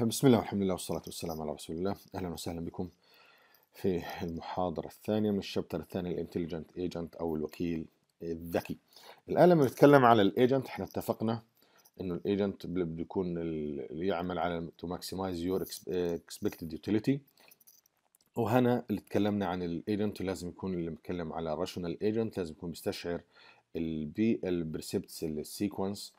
بسم الله والحمد لله والصلاة والسلام على رسول الله أهلا وسهلا بكم في المحاضرة الثانية من الشابتر الثاني الانتليجنت ايجنت أو الوكيل الذكي الآن لما نتكلم على الايجنت احنا اتفقنا انه الايجنت بده يكون اللي يعمل على تو ماكسمايز يور اكسبكتد يوتيليتي وهنا اللي تكلمنا عن الايجنت لازم يكون اللي متكلم على راشونال ايجنت لازم يكون بيستشعر البي البريسبتس السيكونس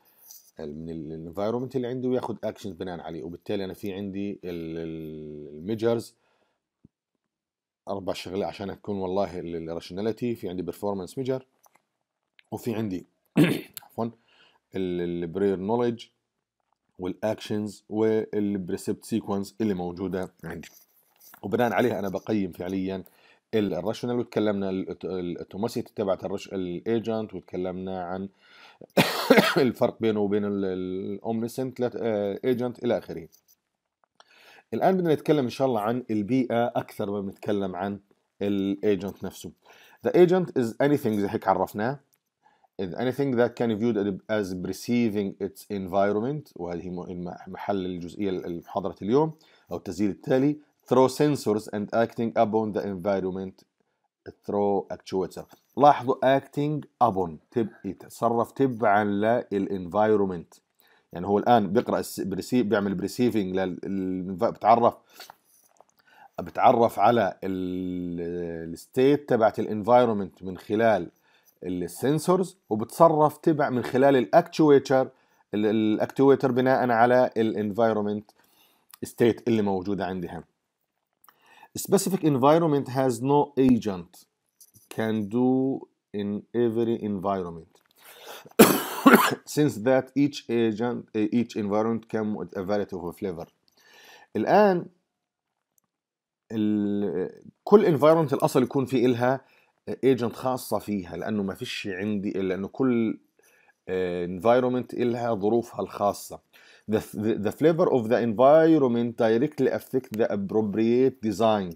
من الانفايرمنت اللي عنده وياخذ اكشنز بناء عليه وبالتالي انا في عندي الميجرز اربع شغلات عشان تكون والله الراشناليتي في عندي بيرفورمانس ميجر وفي عندي عفوا البرير نولج والاكشنز والبريسبت سيكونس اللي موجوده عندي وبناء عليها انا بقيم فعليا الراشونال وتكلمنا الاوتوماسيتي تبعت الايجنت وتكلمنا عن الفرق بينه وبين الاومنيسنت ايجنت آه، الى اخره الان بدنا نتكلم ان شاء الله عن البيئه اكثر ما بنتكلم عن الايجنت نفسه the agent is anything زي هيك عرفناه is anything that can be viewed as perceiving its environment وهذه محل الجزئية محاضرة اليوم أو التسجيل التالي through sensors and acting upon the environment through actuator لاحظوا acting upon تب يتصرف تبعا للانفايرومنت يعني هو الان بيقرا بريسيف بيعمل بريسيفنج لل بتعرف بتعرف على الستيت تبعت الانفايرومنت من خلال السنسورز وبتصرف تبع من خلال الاكتويتر الاكتويتر بناء على الانفايرومنت ستيت اللي موجوده عندي specific environment has no agent can do in every environment since that each agent each environment can with a variety of flavor الآن كل environment الأصل يكون في إلها agent خاصة فيها لأنه ما فيش عندي لأنه كل environment إلها ظروفها الخاصة the, the, flavor of the environment directly affect the appropriate design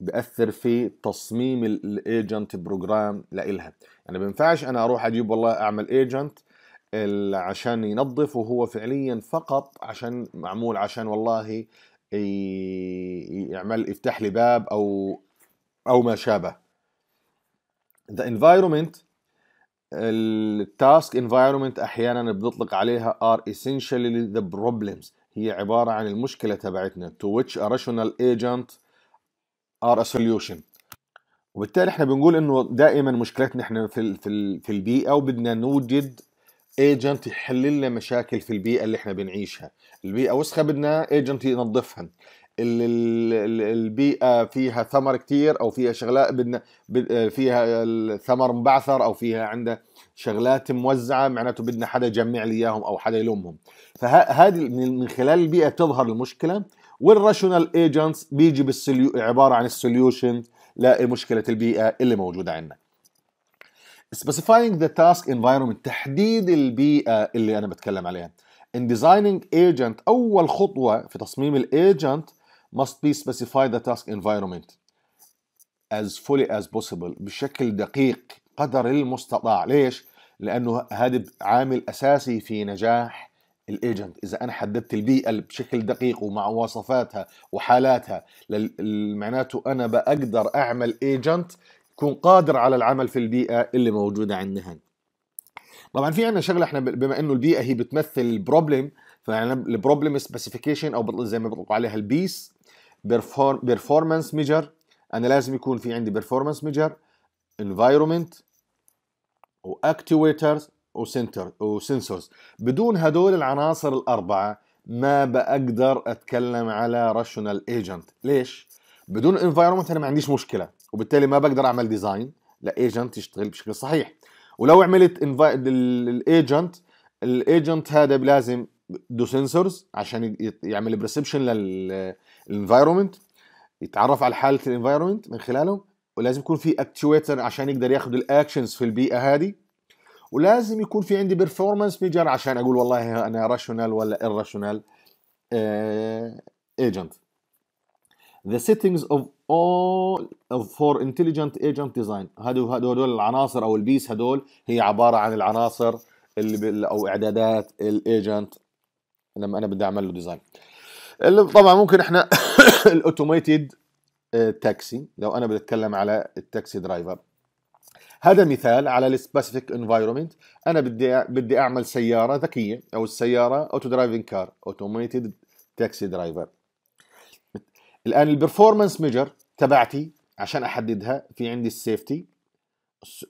بأثر في تصميم الايجنت بروجرام لإلها يعني بينفعش انا اروح اجيب والله اعمل ايجنت عشان ينظف وهو فعليا فقط عشان معمول عشان والله يعمل يفتح لي باب او او ما شابه the environment التاسك انفايرمنت احيانا بنطلق عليها ار essentially ذا بروبلمز هي عباره عن المشكله تبعتنا تو ويتش ا راشونال ايجنت ار ا سوليوشن وبالتالي احنا بنقول انه دائما مشكلتنا احنا في في في البيئه وبدنا نوجد ايجنت يحل لنا مشاكل في البيئه اللي احنا بنعيشها البيئه وسخه بدنا ايجنت ينظفها البيئه فيها ثمر كتير او فيها شغلات فيها الثمر مبعثر او فيها عنده شغلات موزعه معناته بدنا حدا يجمع لي اياهم او حدا يلمهم فهذه من خلال البيئه تظهر المشكله والراشونال ايجنتس بيجي بالسليو عباره عن السوليوشن لمشكله البيئه اللي موجوده عندنا specifying the task environment تحديد البيئه اللي انا بتكلم عليها in designing agent اول خطوه في تصميم الايجنت must be specify the task environment as fully as possible بشكل دقيق قدر المستطاع ليش؟ لأنه هذا عامل أساسي في نجاح الايجنت اذا انا حددت البيئه بشكل دقيق ومع مواصفاتها وحالاتها معناته انا بقدر اعمل ايجنت يكون قادر على العمل في البيئه اللي موجوده عندنا طبعا في عندنا شغله احنا بما انه البيئه هي بتمثل البروبلم فالبروبلم البروبلم سبيسيفيكيشن او زي ما بيطلقوا عليها البيس بيرفورمانس ميجر انا لازم يكون في عندي بيرفورمانس ميجر انفايرومنت واكتويترز وسنتر وسنسورز بدون هدول العناصر الاربعه ما بقدر اتكلم على راشونال ايجنت ليش بدون انفايرمنت انا ما عنديش مشكله وبالتالي ما بقدر اعمل ديزاين لايجنت يشتغل بشكل صحيح ولو عملت الايجنت الايجنت هذا لازم دو سنسورز عشان يعمل بريسبشن لل الانفايرمنت يتعرف على حاله الانفايرمنت من خلاله ولازم يكون في اكتويتر عشان يقدر ياخذ الاكشنز في البيئه هذه ولازم يكون في عندي بيرفورمانس ميجر عشان اقول والله انا راشونال ولا irrational ايجنت آه، the settings of all for intelligent agent design هذول العناصر او البيس هذول هي عباره عن العناصر اللي او اعدادات الايجنت لما انا بدي اعمل له ديزاين طبعا ممكن احنا الاوتوميتد آه، تاكسي لو انا بتكلم على التاكسي درايفر هذا مثال على السبيسيفيك انفايرمنت انا بدي بدي اعمل سياره ذكيه او السياره اوتو درايفنج كار اوتوميتد تاكسي درايفر الان البرفورمانس ميجر تبعتي عشان احددها في عندي السيفتي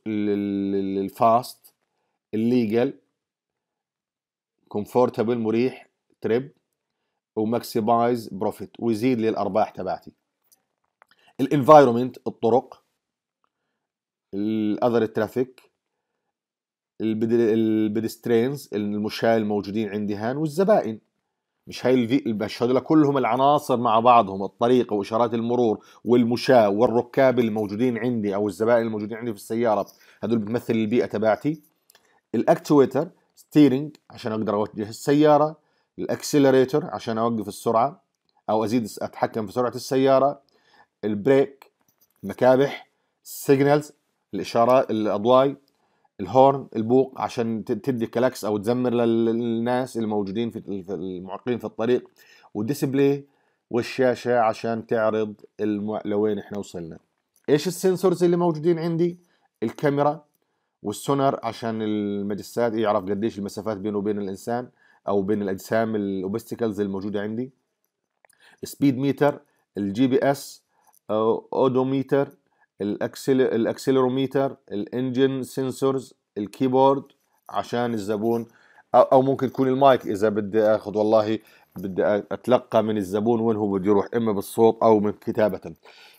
الفاست الليجل كومفورتبل مريح تريب وماكسمايز بروفيت ويزيد لي الارباح تبعتي الانفايرومنت الطرق الاذر ترافيك البيدسترينز المشاة الموجودين عندي هان والزبائن مش هاي الفي مش هذول كلهم العناصر مع بعضهم الطريق وإشارات المرور والمشاة والركاب الموجودين عندي أو الزبائن الموجودين عندي في السيارة هذول بتمثل البيئة تبعتي الأكتويتر ستيرنج عشان أقدر أوجه السيارة الاكسلريتور عشان اوقف السرعه او ازيد اتحكم في سرعه السياره البريك مكابح السيجنالز الاشارات الاضواء الهورن البوق عشان تدي كلاكس او تزمر للناس الموجودين في المعقين في الطريق والديسبلاي والشاشه عشان تعرض لوين احنا وصلنا ايش السنسورز اللي موجودين عندي الكاميرا والسونار عشان المجسات يعرف قديش المسافات بينه وبين الانسان او بين الاجسام الاوبستكلز الموجوده عندي سبيد ميتر الجي بي اس اودوميتر الاكسلروميتر الانجن سنسورز الكيبورد عشان الزبون او ممكن تكون المايك اذا بدي اخذ والله بدي اتلقى من الزبون وين هو بده يروح اما بالصوت او من كتابه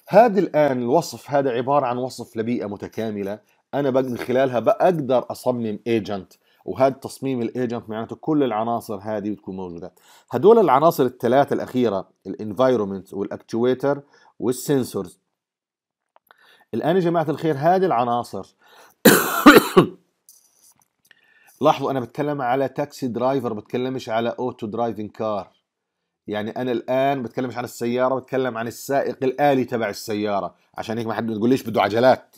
هذا الان الوصف هذا عباره عن وصف لبيئه متكامله انا من خلالها بقدر اصمم ايجنت وهذا تصميم الايجنت معناته كل العناصر هذه بتكون موجوده هدول العناصر الثلاثه الاخيره الانفايرومنت والاكتويتر والسنسورز الان يا جماعه الخير هذه العناصر لاحظوا انا بتكلم على تاكسي درايفر بتكلمش على اوتو درايفنج كار يعني انا الان بتكلمش عن السياره بتكلم عن السائق الالي تبع السياره عشان هيك ما حد ما تقوليش بده عجلات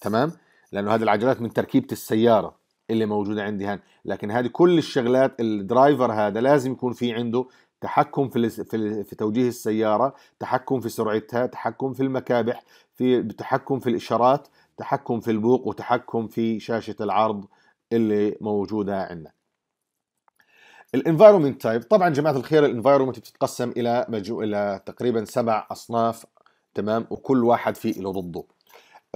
تمام لانه هذه العجلات من تركيبه السياره اللي موجوده عندي هان لكن هذه كل الشغلات الدرايفر هذا لازم يكون في عنده تحكم في في, في توجيه السياره تحكم في سرعتها تحكم في المكابح في تحكم في الاشارات تحكم في البوق وتحكم في شاشه العرض اللي موجوده عندنا الانفايرمنت تايب طبعا جماعه الخير الانفايرمنت بتتقسم الى مجو... الى تقريبا سبع اصناف تمام وكل واحد فيه له ضده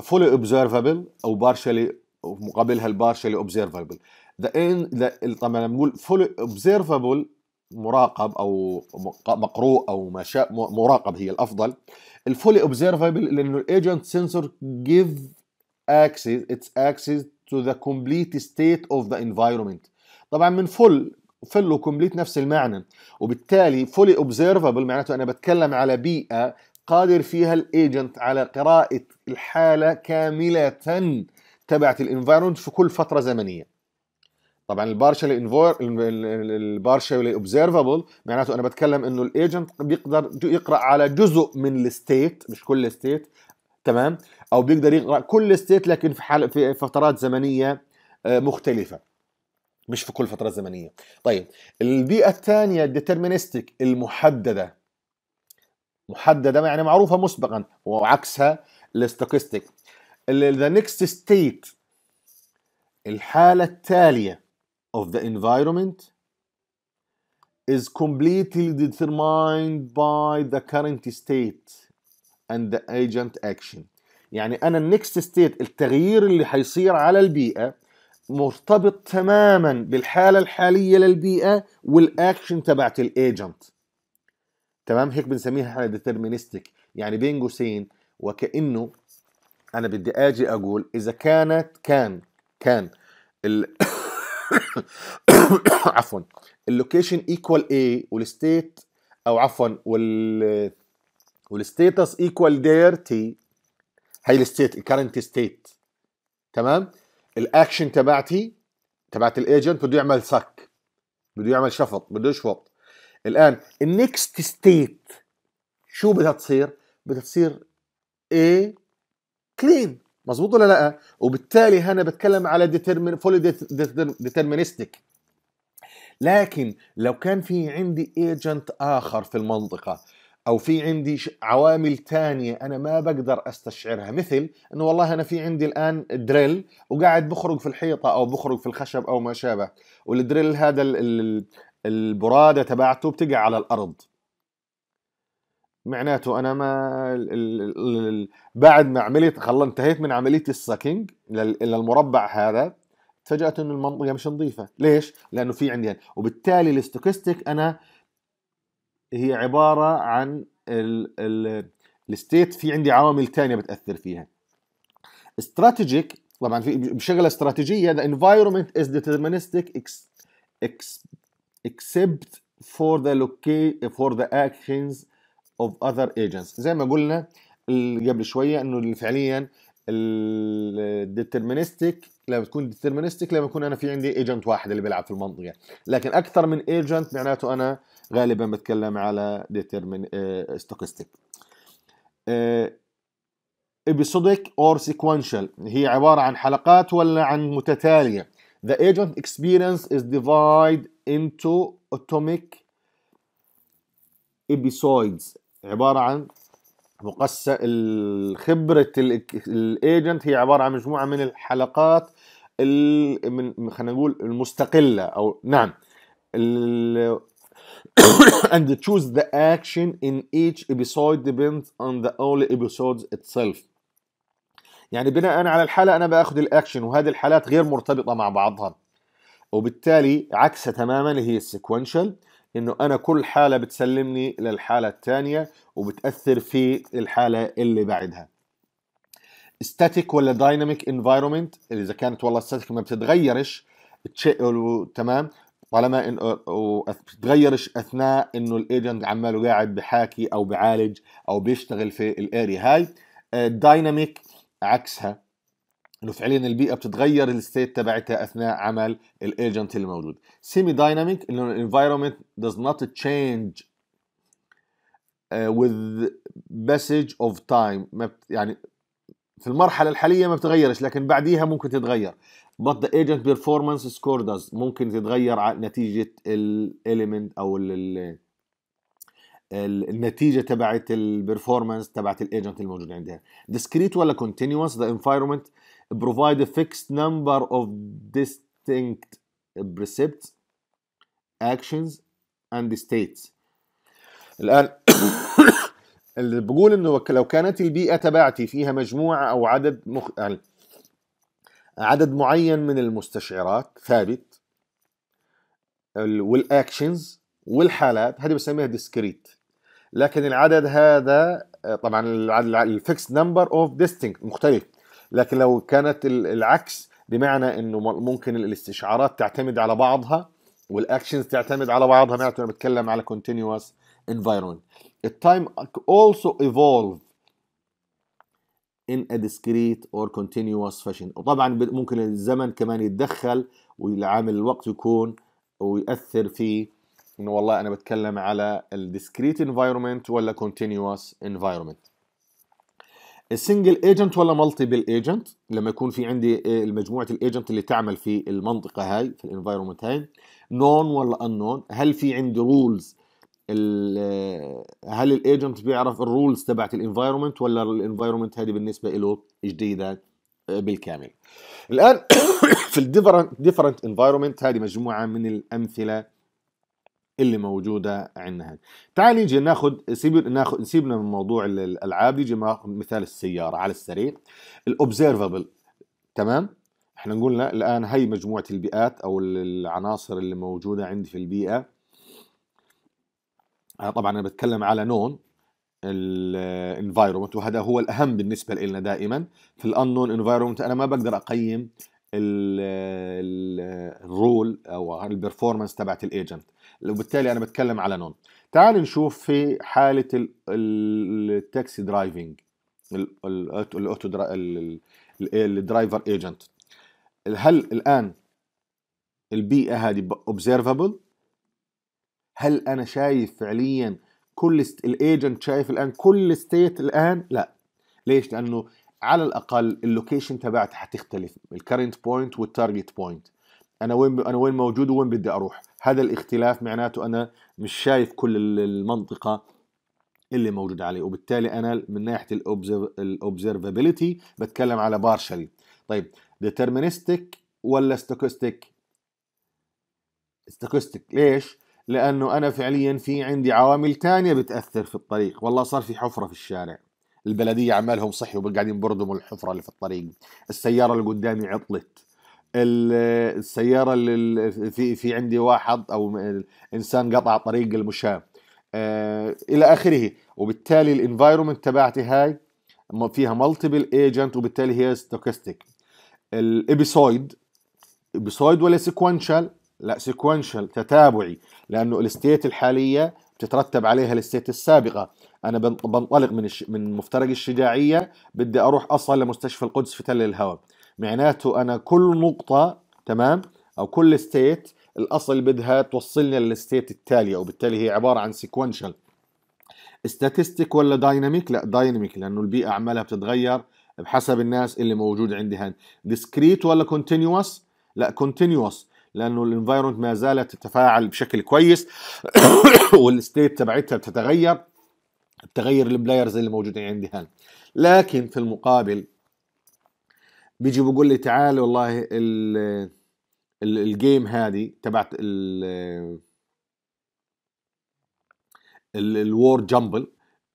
فولي اوبزرفبل او بارشلي ومقابلها البارشلي اوبزيرفابل ذا ان طبعا لما نقول فول اوبزيرفابل مراقب او مقروء او ما شاء مراقب هي الافضل الفولي اوبزيرفابل لانه الايجنت سنسور جيف اكسس اتس اكسس تو ذا كومبليت ستيت اوف ذا انفايرمنت طبعا من فل فل وكومبليت نفس المعنى وبالتالي فولي اوبزيرفابل معناته انا بتكلم على بيئه قادر فيها الايجنت على قراءه الحاله كامله تبعت الانفايرمنت في كل فتره زمنيه طبعا انفور البارشل اوبزرفبل معناته انا بتكلم انه الايجنت بيقدر يقرا على جزء من الستيت مش كل الستيت تمام او بيقدر يقرا كل الستيت لكن في حال في فترات زمنيه آه، مختلفه مش في كل فتره زمنيه طيب البيئه الثانيه الديترمينستيك المحدده محدده يعني معروفه مسبقا وعكسها الاستاتستيك ذا نيكست ستيت الحالة التالية of the environment is completely determined by the current state and the agent action يعني أنا النكست ستيت التغيير اللي حيصير على البيئة مرتبط تماما بالحالة الحالية للبيئة والأكشن تبعت الأجنت تمام هيك بنسميها حالة ديترمينستيك يعني بين قوسين وكأنه انا بدي اجي اقول اذا كانت كان كان ال عفوا اللوكيشن ايكوال اي والستيت او عفوا وال والستيتس ايكوال دير تي هي الستيت الكرنت ستيت تمام الاكشن تبعتي تبعت الايجنت بده يعمل سك بده يعمل شفط بده يشفط الان النكست ستيت شو بدها تصير بدها تصير A كلين مظبوط ولا لا وبالتالي هنا بتكلم على ديترمين فولي ديترمينستيك لكن لو كان في عندي ايجنت اخر في المنطقه او في عندي عوامل تانية انا ما بقدر استشعرها مثل انه والله انا في عندي الان دريل وقاعد بخرج في الحيطه او بخرج في الخشب او ما شابه والدريل هذا البراده تبعته بتقع على الارض معناته انا ما ال ال ال بعد ما عملت خلص انتهيت من عمليه السكينج للمربع هذا تفاجات انه المنطقه مش نظيفه ليش لانه في عندي وبالتالي الاستوكستيك انا هي عباره عن الستيت في عندي عوامل ثانيه بتاثر فيها استراتيجيك طبعا في بشغله استراتيجيه ذا انفايرمنت از ديترمينستيك اكسبت فور ذا لوكي فور ذا اكشنز of other agents زي ما قلنا قبل شويه انه فعليا الديترمينستيك لما تكون ديترمينستيك لما يكون انا في عندي ايجنت واحد اللي بيلعب في المنطقه لكن اكثر من ايجنت معناته انا غالبا بتكلم على ديترمين ستوكستيك ابيسوديك اور سيكوينشال هي عبارة عن حلقات ولا عن متتالية The agent experience is divided into atomic episodes عباره عن مقسم خبره الايجنت هي عباره عن مجموعه من الحلقات من خلينا نقول المستقله او نعم and choose the action in each episode depends on the only episodes itself يعني بناء على الحالة أنا باخد الأكشن وهذه الحالات غير مرتبطة مع بعضها وبالتالي عكسها تماما اللي هي السيكونشال انه انا كل حاله بتسلمني للحاله الثانيه وبتاثر في الحاله اللي بعدها ستاتيك ولا دايناميك انفايرمنت اذا كانت والله ستاتيك ما بتتغيرش تمام طالما انه بتتغيرش اثناء انه الايجنت عماله قاعد بحاكي او بعالج او بيشتغل في الاريا هاي الدايناميك آه، عكسها انه فعليا البيئه بتتغير الستيت تبعتها اثناء عمل الايجنت اللي موجود سيمي دايناميك انه الانفايرمنت does not change آه، with passage of time يعني في المرحله الحاليه ما بتغيرش لكن بعديها ممكن تتغير but the agent performance score does ممكن تتغير على نتيجه الاليمنت او ال النتيجه تبعت البرفورمانس تبعت الايجنت الموجود عندها ديسكريت ولا كونتينوس ذا انفايرمنت provide a fixed number of distinct precepts actions and states الآن اللي بقول انه لو كانت البيئة تبعتي فيها مجموعة او عدد مخ... يعني عدد معين من المستشعرات ثابت والاكشنز والحالات هذه بسميها ديسكريت لكن العدد هذا طبعا الفيكس نمبر اوف ديستينكت مختلف لكن لو كانت العكس بمعنى انه ممكن الاستشعارات تعتمد على بعضها والاكشنز تعتمد على بعضها معناته انا بتكلم على continuous environment التايم also evolve in a discrete or continuous fashion وطبعا ممكن الزمن كمان يتدخل والعامل الوقت يكون ويأثر في انه والله انا بتكلم على الديسكريت environment ولا continuous environment السنجل ايجنت ولا مالتيبل ايجنت لما يكون في عندي آه، مجموعه الايجنت اللي تعمل في المنطقه هاي في الانفايرمنت هاي نون ولا انون هل في عندي رولز آه، هل الايجنت بيعرف الرولز تبعت الانفايرمنت ولا الانفايرمنت هذه بالنسبه له جديده آه، بالكامل الان في الديفرنت ديفرنت انفايرمنت هذه مجموعه من الامثله اللي موجوده عندنا تعال نيجي ناخذ سيب ناخذ سيبنا من موضوع الالعاب نيجي ناخذ مثال السياره على السريع الاوبزرفبل تمام احنا قلنا الان هي مجموعه البيئات او العناصر اللي موجوده عندي في البيئه أنا طبعا انا بتكلم على نون الانفايرومنت وهذا هو الاهم بالنسبه لنا دائما في الانون انفايرومنت انا ما بقدر اقيم الرول او البرفورمانس تبعت الايجنت وبالتالي انا بتكلم على نون تعال نشوف في حاله التاكسي درايفنج الاوتو الدرايفر ايجنت هل الان البيئه هذه اوبزرفبل هل انا شايف فعليا كل الايجنت شايف الان كل ستيت الان لا ليش لانه على الاقل اللوكيشن تبعتي حتختلف الكرنت بوينت والتارجت بوينت انا وين انا وين موجود وين بدي اروح هذا الاختلاف معناته أنا مش شايف كل المنطقة اللي موجودة عليه وبالتالي أنا من ناحية الأوبزرفابيلتي بتكلم على بارشلي طيب ديترمينستيك ولا ستوكستيك ستوكستيك ليش؟ لأنه أنا فعليا في عندي عوامل تانية بتأثر في الطريق والله صار في حفرة في الشارع البلدية عمالهم صحي وقاعدين بردموا الحفرة اللي في الطريق السيارة اللي قدامي عطلت السياره اللي في في عندي واحد او انسان قطع طريق المشاة آه الى اخره وبالتالي الانفايرمنت تبعتي هاي فيها مالتيبل ايجنت وبالتالي هي ستوكستيك الابيسويد ابيسويد ولا سيكونشال لا سيكونشال تتابعي لانه الستيت الحاليه بتترتب عليها الستيت السابقه انا بنطلق من من مفترق الشجاعيه بدي اروح اصل لمستشفى القدس في تل الهواء معناته انا كل نقطه تمام او كل ستيت الاصل بدها توصلني للستيت التاليه وبالتالي هي عباره عن سيكونشال ستاتستيك ولا دايناميك لا دايناميك لانه البيئه عمالها بتتغير بحسب الناس اللي موجود عندها ديسكريت ولا كونتينيوس لا كونتينيوس لانه الانفايرمنت ما زالت تتفاعل بشكل كويس والستيت تبعتها بتتغير التغير البلايرز اللي موجودين عندها لكن في المقابل بيجي بقول لي تعال والله ال الجيم هذه تبعت ال الوور جامبل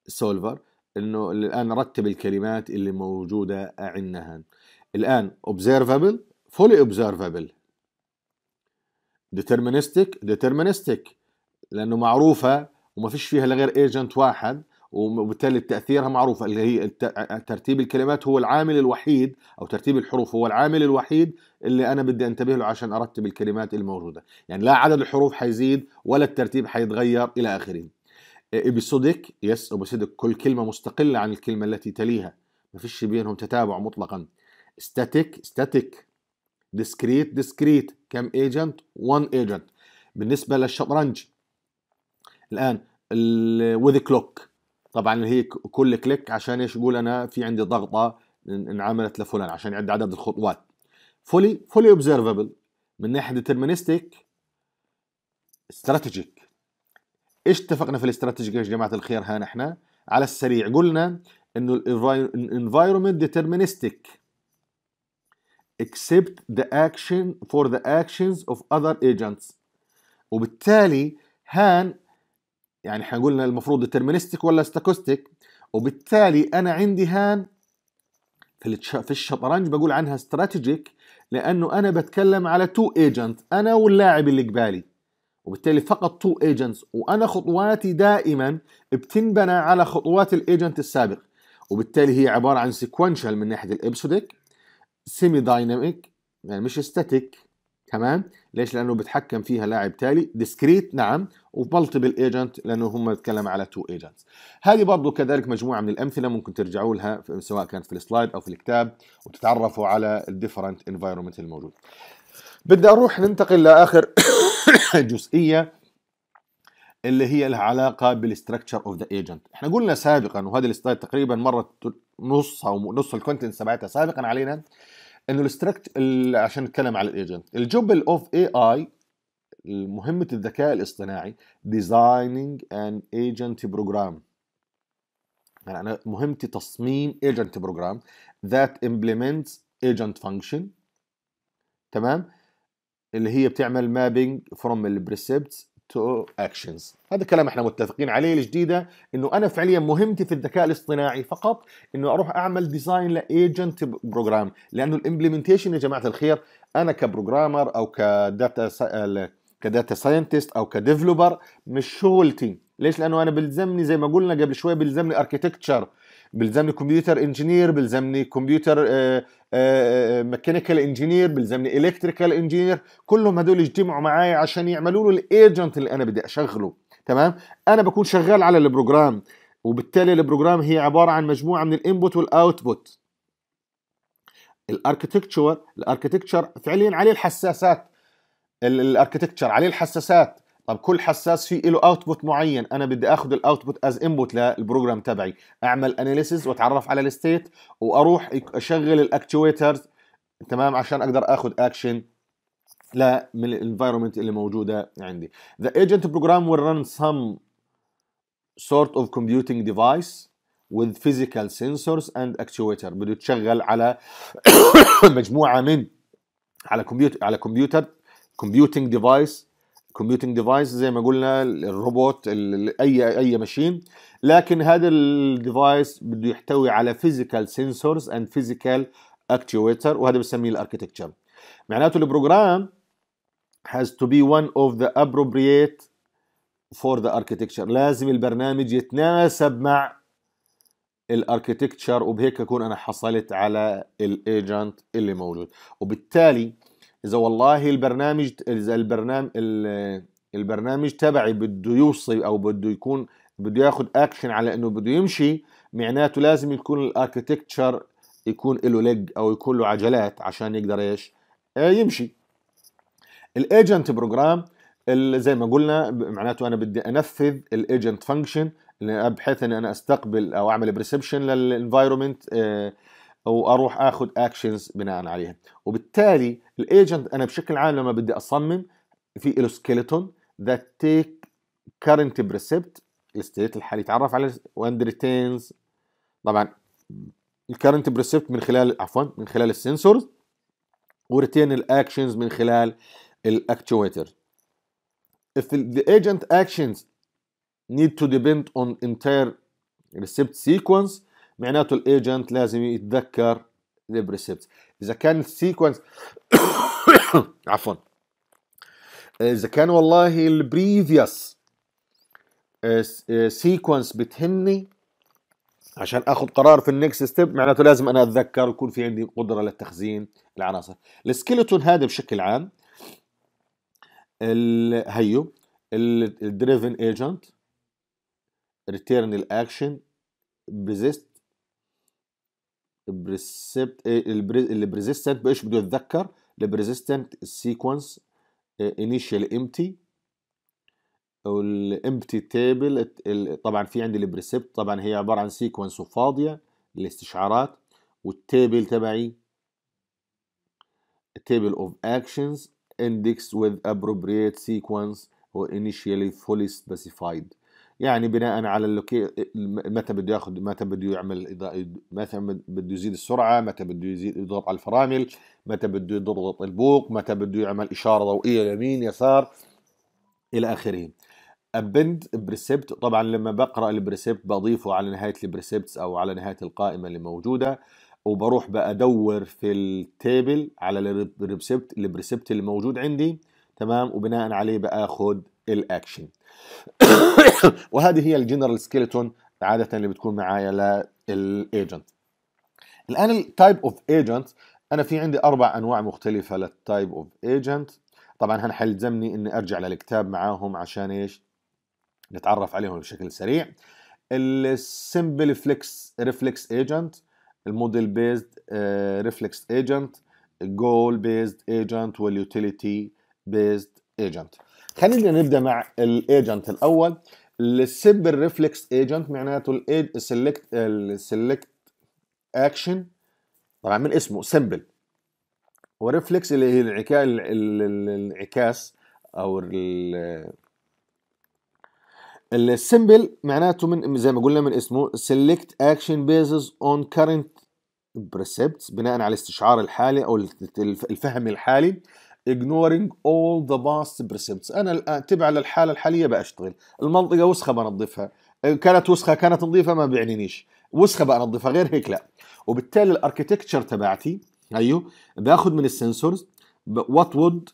سولفر انه الان رتب الكلمات اللي موجوده عندنا الان اوبزرفبل فولي اوبزرفبل ديترمينستك ديترمينستك لانه معروفه وما فيش فيها غير ايجنت واحد وبالتالي تاثيرها معروف اللي هي ترتيب الكلمات هو العامل الوحيد او ترتيب الحروف هو العامل الوحيد اللي انا بدي انتبه له عشان ارتب الكلمات الموجوده يعني لا عدد الحروف حيزيد ولا الترتيب حيتغير الى اخره آه، بصدق يس وبصدق كل كلمه مستقله عن الكلمه التي تليها ما فيش بينهم تتابع مطلقا ستاتيك ستاتيك ديسكريت ديسكريت كم ايجنت 1 ايجنت بالنسبه للشطرنج الان وذ كلوك طبعا هي كل كليك عشان ايش يقول انا في عندي ضغطه انعملت لفلان عشان يعد عدد الخطوات فولي فولي اوبزرفبل من ناحيه ديترمينستيك استراتيجيك ايش اتفقنا في الاستراتيجيك يا جماعه الخير ها نحن على السريع قلنا انه الانفايرمنت ديترمينستيك except the action for the actions of other agents وبالتالي هان يعني احنا قلنا المفروض ديترمينستيك ولا ستاكوستيك وبالتالي انا عندي هان في في الشطرنج بقول عنها استراتيجيك لانه انا بتكلم على تو ايجنت انا واللاعب اللي قبالي وبالتالي فقط تو ايجنتس وانا خطواتي دائما بتنبنى على خطوات الايجنت السابق وبالتالي هي عباره عن سيكونشال من ناحيه الابسوديك سيمي دايناميك يعني مش ستاتيك تمام ليش لانه بتحكم فيها لاعب تالي ديسكريت نعم ومالتيبل ايجنت لانه هم بتكلم على تو ايجنتس هذه برضه كذلك مجموعه من الامثله ممكن ترجعوا لها سواء كانت في السلايد او في الكتاب وتتعرفوا على الديفرنت انفايرمنت الموجود بدي اروح ننتقل لاخر جزئيه اللي هي لها علاقه بالستركتشر اوف ذا ايجنت احنا قلنا سابقا وهذا السلايد تقريبا مرت نص او نص الكونتنت تبعتها سابقا علينا انه الاستركت عشان نتكلم على الايجنت الجوب اوف اي اي مهمة الذكاء الاصطناعي designing an agent program يعني أنا مهمتي تصميم agent program that implements agent function تمام اللي هي بتعمل مابينج فروم البريسبتس تو اكشنز هذا الكلام احنا متفقين عليه الجديده انه انا فعليا مهمتي في الذكاء الاصطناعي فقط انه اروح اعمل ديزاين لايجنت بروجرام لانه الامبلمنتيشن يا جماعه الخير انا كبروجرامر او كداتا كداتا ساينتست او كديفلوبر مش شغلتي ليش لانه انا بلزمني زي ما قلنا قبل شوي بلزمني اركيتكتشر بيلزمني كمبيوتر انجينير بيلزمني كمبيوتر آه، آه، آه، ميكانيكال انجينير بيلزمني الكتريكال انجينير كلهم هدول يجتمعوا معي عشان يعملوا له الايجنت اللي انا بدي اشغله تمام انا بكون شغال على البروجرام وبالتالي البروجرام هي عباره عن مجموعه من الانبوت والاوتبوت الاركتكتشر الاركتكتشر فعليا عليه الحساسات الاركتكتشر عليه الحساسات طب كل حساس في له اوتبوت معين انا بدي اخذ الاوتبوت از انبوت للبروجرام تبعي اعمل اناليسز واتعرف على الستيت واروح اشغل الاكتويترز تمام عشان اقدر اخذ اكشن لا من الانفايرمنت اللي موجوده عندي the agent program will run some sort of computing device with physical sensors and actuator بده يتشغل على مجموعه من على كمبيوتر على كمبيوتر computing device كومبيوتنج ديفايس زي ما قلنا الروبوت اي اي ماشين لكن هذا الديفايس بده يحتوي على فيزيكال سنسورز اند فيزيكال اكتويتر وهذا بنسميه الاركتكتشر معناته البروجرام has to be one of the appropriate for the architecture لازم البرنامج يتناسب مع الاركتكتشر وبهيك اكون انا حصلت على الايجنت اللي موجود وبالتالي اذا والله البرنامج اذا البرنامج البرنامج تبعي بده يوصي او بده يكون بده ياخذ اكشن على انه بده يمشي معناته لازم يكون الاركتكتشر يكون له لج او يكون له عجلات عشان يقدر ايش آه، يمشي الايجنت بروجرام زي ما قلنا معناته انا بدي انفذ الايجنت فانكشن بحيث اني انا استقبل او اعمل بريسبشن للانفايرمنت واروح اخذ اكشنز بناء عليها وبالتالي الايجنت انا بشكل عام لما بدي اصمم في له سكيلتون ذات تيك كرنت بريسبت الستيت الحالي يتعرف على واند ريتينز طبعا الكرنت بريسبت من خلال عفوا من خلال السنسورز وريتين الاكشنز من خلال الاكتويتر if the agent actions need to depend on entire receipt sequence معناته الايجنت لازم يتذكر البريسبت اذا كان السيكونس عفوا اذا كان والله البريفيوس سيكونس بتهمني عشان اخذ قرار في النكست ستيب معناته لازم انا اتذكر ويكون في عندي قدره للتخزين العناصر السكيلتون هذا بشكل عام هيو الدريفن ايجنت ريتيرن الاكشن بزيست بريسبت البريزيستنت بايش بده يتذكر البريزيستنت سيكونس انيشال امتي والامبتي تيبل طبعا في عندي البريسبت طبعا هي عباره عن سيكونس وفاضيه الاستشعارات والتيبل تبعي تيبل اوف اكشنز اندكس وذ ابروبريت سيكونس وانيشالي فولي سبيسيفايد يعني بناء على اللوكي... متى بده ياخذ متى بده يعمل إضاءة متى بده يزيد السرعه متى بده يزيد يضغط على الفرامل متى بده يضغط البوق متى بده يعمل اشاره ضوئيه يمين يسار الى اخره ابند بريسبت طبعا لما بقرا البريسبت بضيفه على نهايه البريسبتس او على نهايه القائمه اللي موجوده وبروح بدور في التيبل على البريسبت البريسبت اللي موجود عندي تمام وبناء عليه باخذ الاكشن وهذه هي الجنرال سكيلتون عاده اللي بتكون معايا للايجنت الان التايب اوف ايجنت انا في عندي اربع انواع مختلفه للتايب اوف ايجنت طبعا هنحلزمني اني ارجع للكتاب معاهم عشان ايش نتعرف عليهم بشكل سريع السمبل فليكس ريفلكس ايجنت الموديل بيزد ريفلكس ايجنت الجول بيزد ايجنت واليوتيليتي بيزد ايجنت خلينا نبدا مع الايجنت الاول السب الريفلكس ايجنت معناته الايج السلكت السلكت اكشن طبعا من اسمه سمبل وريفلكس اللي هي العكا... الانعكاس او ال... السمبل معناته من زي ما قلنا من اسمه سيلكت اكشن بيزز اون كرنت بريسبتس بناء على الاستشعار الحالي او الفهم الحالي ignoring all the past precepts انا الان تبع للحاله الحاليه بشتغل المنطقه وسخه بنظفها إيه، كانت وسخه كانت نظيفه ما بيعنينيش وسخه بقى غير هيك لا وبالتالي الاركتكتشر تبعتي ايوه باخذ من السنسورز وات وود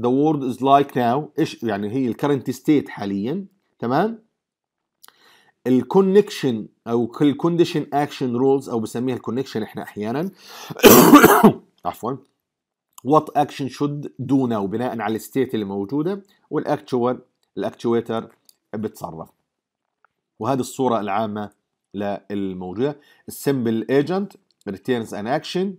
ذا وورد از لايك ناو ايش يعني هي الكرنت ستيت حاليا تمام الكونكشن او الكونديشن اكشن رولز او بسميها الكونكشن احنا احيانا عفوا what action should do now بناء على الستيت اللي موجوده والاكتوال الاكتويتر بتصرف وهذه الصوره العامه للموجوده السمبل ايجنت ريتيرنز ان اكشن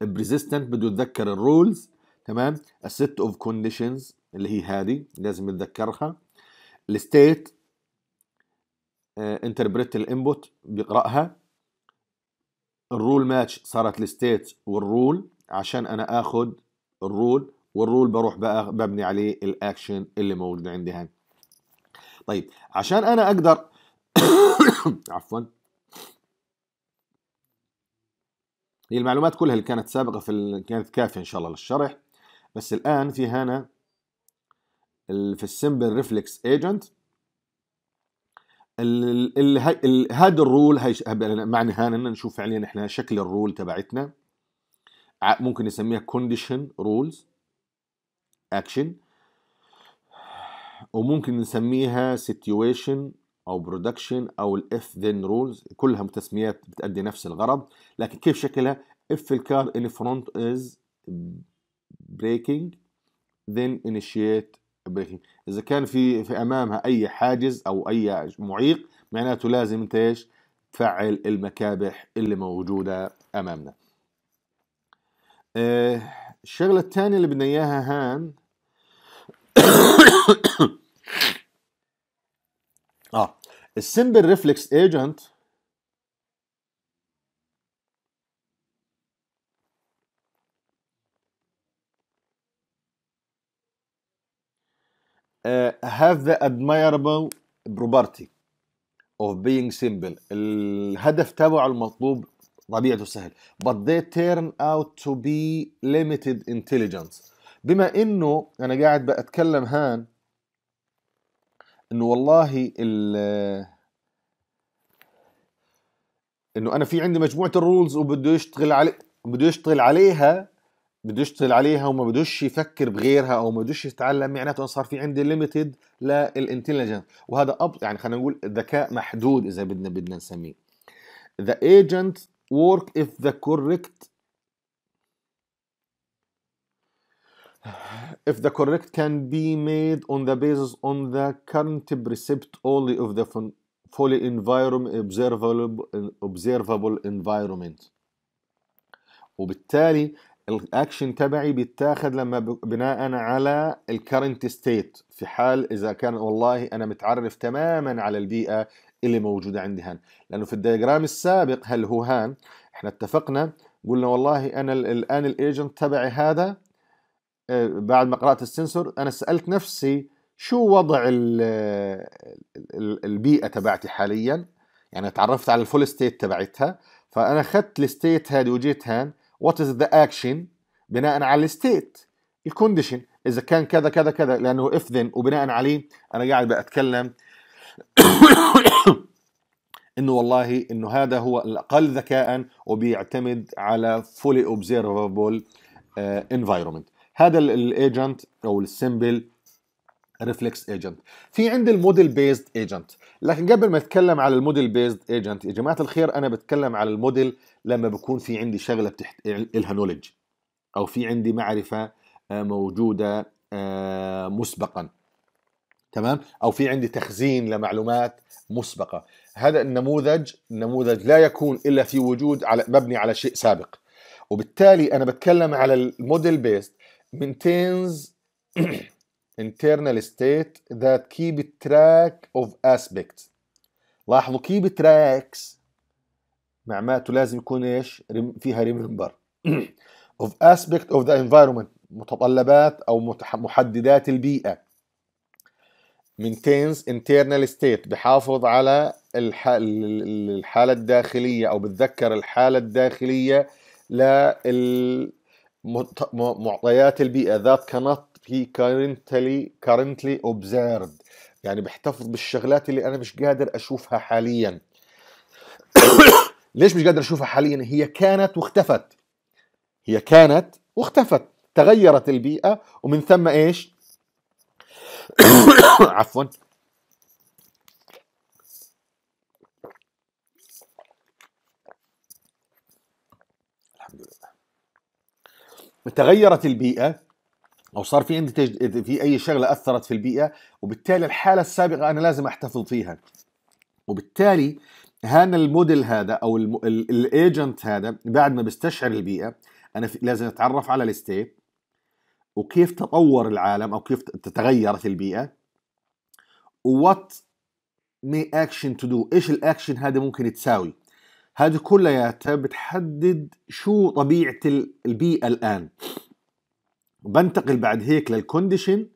بريزيستنت بده يتذكر الرولز تمام set اوف كونديشنز اللي هي هذه لازم يتذكرها الستيت انتربريت آه، الانبوت بيقراها الرول ماتش صارت الستيت والرول عشان انا اخد الرول والرول بروح بقى ببني عليه الاكشن اللي موجود عندي هان طيب عشان انا اقدر عفوا هي المعلومات كلها اللي كانت سابقه في ال... كانت كافيه ان شاء الله للشرح بس الان في هنا في السمبل ريفلكس ايجنت ال... ال... هذا الرول هاي معنى هنا نشوف فعليا احنا شكل الرول تبعتنا ممكن نسميها كونديشن رولز اكشن وممكن نسميها سيتويشن او برودكشن او الاف ذن رولز كلها تسميات بتأدي نفس الغرض لكن كيف شكلها اف الكار ان فرونت از بريكنج ذن انيشيت بريكنج اذا كان في في امامها اي حاجز او اي معيق معناته لازم انت ايش تفعل المكابح اللي موجوده امامنا الشغلة الثانية اللي بدنا إياها هان اه السمبل ريفلكس ايجنت Uh, have the admirable property of being simple الهدف تبعه المطلوب طبيعته سهل but they turn out to be limited intelligence بما انه انا قاعد بتكلم هان انه والله ال انه انا في عندي مجموعه الرولز وبده يشتغل علي بده يشتغل عليها بده يشتغل عليها وما بدوش يفكر بغيرها او ما بدوش يتعلم معناته صار في عندي ليميتد للانتليجنس وهذا أب... يعني خلينا نقول ذكاء محدود اذا بدنا بدنا نسميه the agent work if the correct if the correct can be made on the basis on the current precept only of the fully environment observable observable environment وبالتالي الاكشن تبعي بيتاخذ لما بناء على الكرنت ستيت في حال اذا كان والله انا متعرف تماما على البيئه اللي موجودة عندي هان لأنه في الدياجرام السابق هل هو هان احنا اتفقنا قلنا والله أنا الآن الايجنت تبعي هذا آه، بعد ما قرأت السنسور أنا سألت نفسي شو وضع البيئة تبعتي حاليا يعني تعرفت على الفول ستيت تبعتها فأنا أخذت الستيت هذه وجيت هان وات از ذا اكشن بناء على الستيت الكونديشن اذا كان كذا كذا كذا لانه اف ذن وبناء عليه انا قاعد بتكلم انه والله انه هذا هو الاقل ذكاء وبيعتمد على فولي اوبزرفبل انفايرمنت هذا الايجنت او السمبل ريفلكس ايجنت في عندي الموديل بيزد ايجنت لكن قبل ما اتكلم على الموديل بيزد ايجنت يا جماعه الخير انا بتكلم على الموديل لما بكون في عندي شغله بتحت... الها نولج او في عندي معرفه آه، موجوده آه، مسبقا تمام او في عندي تخزين لمعلومات مسبقه هذا النموذج النموذج لا يكون الا في وجود على مبني على شيء سابق وبالتالي انا بتكلم على الموديل بيست maintains internal state that keep track of aspects لاحظوا keep تراكس مع معناته لازم يكون ايش فيها ريمبر of aspect of the environment متطلبات او محددات البيئه maintains internal state بحافظ على الحالة الداخلية أو بتذكر الحالة الداخلية لمعطيات البيئة ذات cannot be currently, currently observed يعني بحتفظ بالشغلات اللي أنا مش قادر أشوفها حاليا ليش مش قادر أشوفها حاليا هي كانت واختفت هي كانت واختفت تغيرت البيئة ومن ثم إيش عفوا الحمد لله تغيرت البيئه او صار في عندي في اي شغله اثرت في البيئه وبالتالي الحاله السابقه انا لازم احتفظ فيها وبالتالي هان الموديل هذا او الايجنت هذا بعد ما بستشعر البيئه انا لازم اتعرف على الستيت وكيف تطور العالم او كيف تغيرت البيئه وات مي اكشن تو دو ايش الاكشن هذا ممكن تساوي هذه كلياتها بتحدد شو طبيعه البيئه الان بنتقل بعد هيك للكونديشن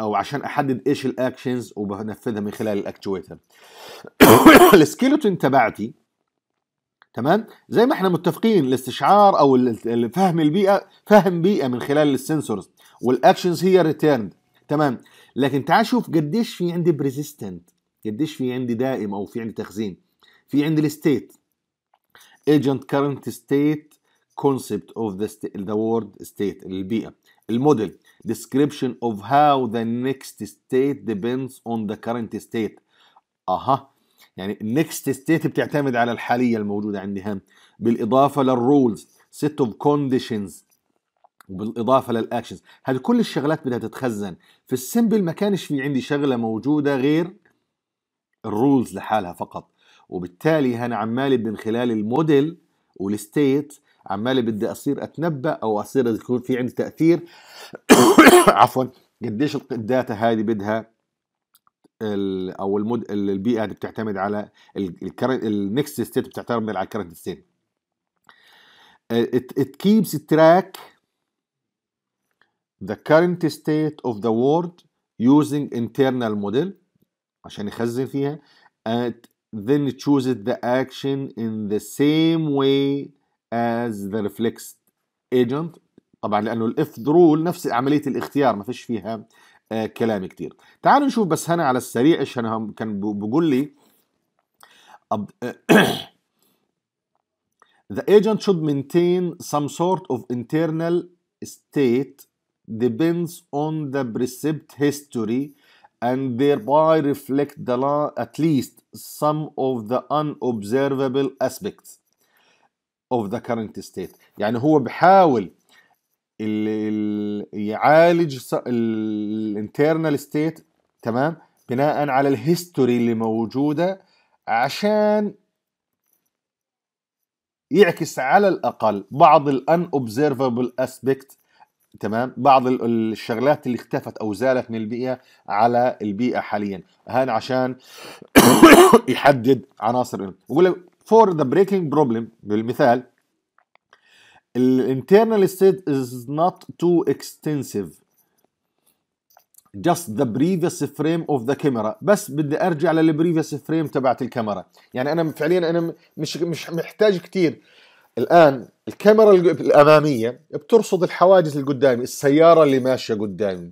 او عشان احدد ايش الاكشنز وبنفذها من خلال الاكتويتر السكيلتون تبعتي تمام زي ما احنا متفقين الاستشعار او فهم البيئه فهم بيئه من خلال السنسورز والاكشنز هي ريتيرند تمام لكن تعال شوف قديش في عندي بريزيستنت قديش في عندي دائم او في عندي تخزين في عندي الستيت ايجنت كرنت ستيت concept of the, ذا وورد state البيئة الموديل description of how the next state depends on the current state أها يعني النكست ستيت بتعتمد على الحاليه الموجوده عندها بالاضافه للرولز سيت اوف كونديشنز وبالاضافه للاكشنز هذه كل الشغلات بدها تتخزن في السمبل ما كانش في عندي شغله موجوده غير الرولز لحالها فقط وبالتالي انا عمالي من خلال الموديل والستيت عمالي بدي اصير اتنبا او اصير يكون في عندي تاثير عفوا قديش الداتا هذه بدها او المود البيئه دي بتعتمد على الكرنت النكست ستيت بتعتمد على الكرنت آه، ستيت it keeps track the current state of the world using internal model عشان يخزن فيها and then it chooses the action in the same way as the reflex agent طبعا لانه الاف ذرول نفس عمليه الاختيار ما فيش فيها كلام كتير تعالوا نشوف بس هنا على السريع ايش انا كان بقول لي The agent should maintain some sort of internal state depends on the precept history and thereby reflect the law at least some of the unobservable aspects of the current state يعني هو بحاول اللي, اللي يعالج الانترنال ستيت تمام بناء على الهيستوري اللي موجوده عشان يعكس على الاقل بعض الان اوبزرفبل اسبكت تمام بعض الشغلات اللي اختفت او زالت من البيئه على البيئه حاليا هان عشان يحدد عناصر بقول لك فور ذا بريكنج بروبلم بالمثال الانترنال state is not too extensive just the previous frame of the camera بس بدي ارجع للبريفيس فريم تبعت الكاميرا يعني انا فعليا انا مش مش محتاج كثير الان الكاميرا الاماميه بترصد الحواجز اللي قدامي السياره اللي ماشيه قدامي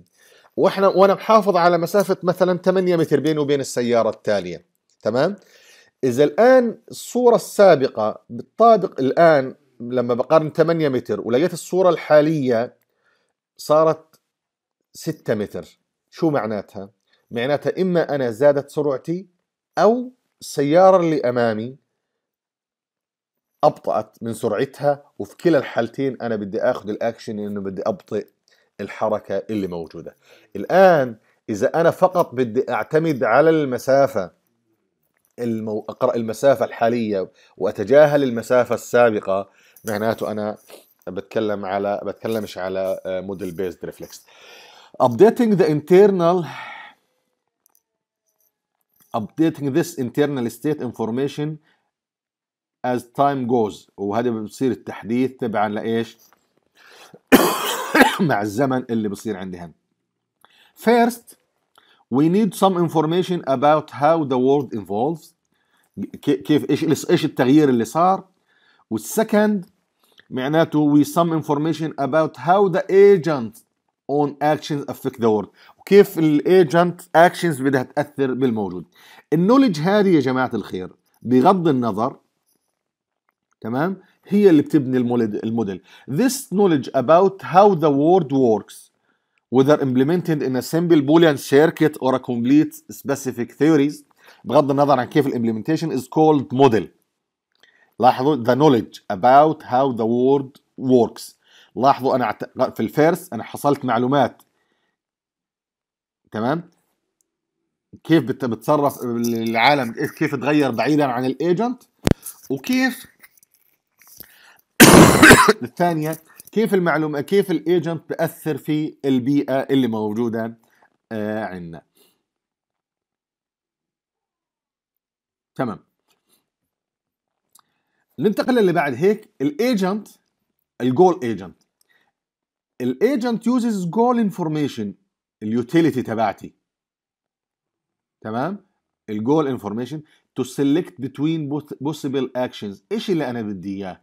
واحنا وانا محافظ على مسافه مثلا 8 متر بيني وبين السياره التاليه تمام اذا الان الصوره السابقه بتطابق الان لما بقارن 8 متر ولقيت الصورة الحالية صارت 6 متر شو معناتها؟ معناتها إما أنا زادت سرعتي أو السيارة اللي أمامي أبطأت من سرعتها وفي كلا الحالتين أنا بدي أخذ الأكشن إنه بدي أبطئ الحركة اللي موجودة الآن إذا أنا فقط بدي أعتمد على المسافة المو... أقرأ المسافة الحالية وأتجاهل المسافة السابقة معناته انا بتكلم على بتكلمش على موديل بيزد ريفلكس updating the internal updating this internal state information as time goes وهذا بصير التحديث تبعا لايش مع الزمن اللي بصير عندي هن first we need some information about how the world evolves كيف ايش ايش التغيير اللي صار second, والسكند to we some information about how the agents' own actions affect the world the agents' actions بدها تاثر بالموجود النولج هذه knowledge جماعه الخير بغض النظر تمام هي this knowledge about how the world works whether implemented in a simple boolean circuit or a complete specific theories بغض the عن كيف is called model لاحظوا the knowledge about how the world works لاحظوا انا في الفيرس انا حصلت معلومات تمام كيف بتتصرف العالم كيف تغير بعيدا عن الايجنت وكيف الثانيه كيف المعلومه كيف الايجنت بأثر في البيئه اللي موجوده آه، عندنا تمام ننتقل للي بعد هيك الايجنت الجول ايجنت الايجنت يوزز جول انفورميشن اليوتيليتي تبعتي تمام الجول انفورميشن تو سيلكت بتوين بوسيبل اكشنز ايش اللي انا بدي اياه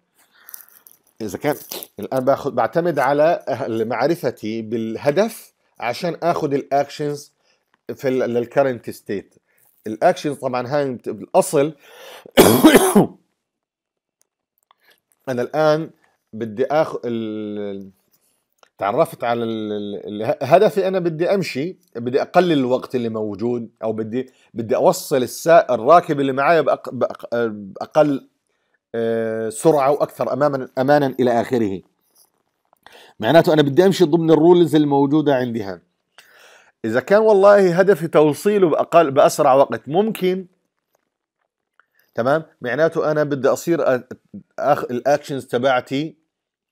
اذا كان الان باخذ بعتمد على أه- معرفتي بالهدف عشان اخذ الاكشنز في للكرنت ستيت الاكشنز طبعا هاي الاصل انا الان بدي اخذ تعرفت على هدفي انا بدي امشي بدي اقلل الوقت اللي موجود او بدي بدي اوصل السائق الراكب اللي معي بأق... بأق... باقل آه، سرعه واكثر اماما امانا الى اخره معناته انا بدي امشي ضمن الرولز الموجوده عندي هان اذا كان والله هدفي توصيله باقل باسرع وقت ممكن تمام معناته انا بدي اصير أخ... الاكشنز تبعتي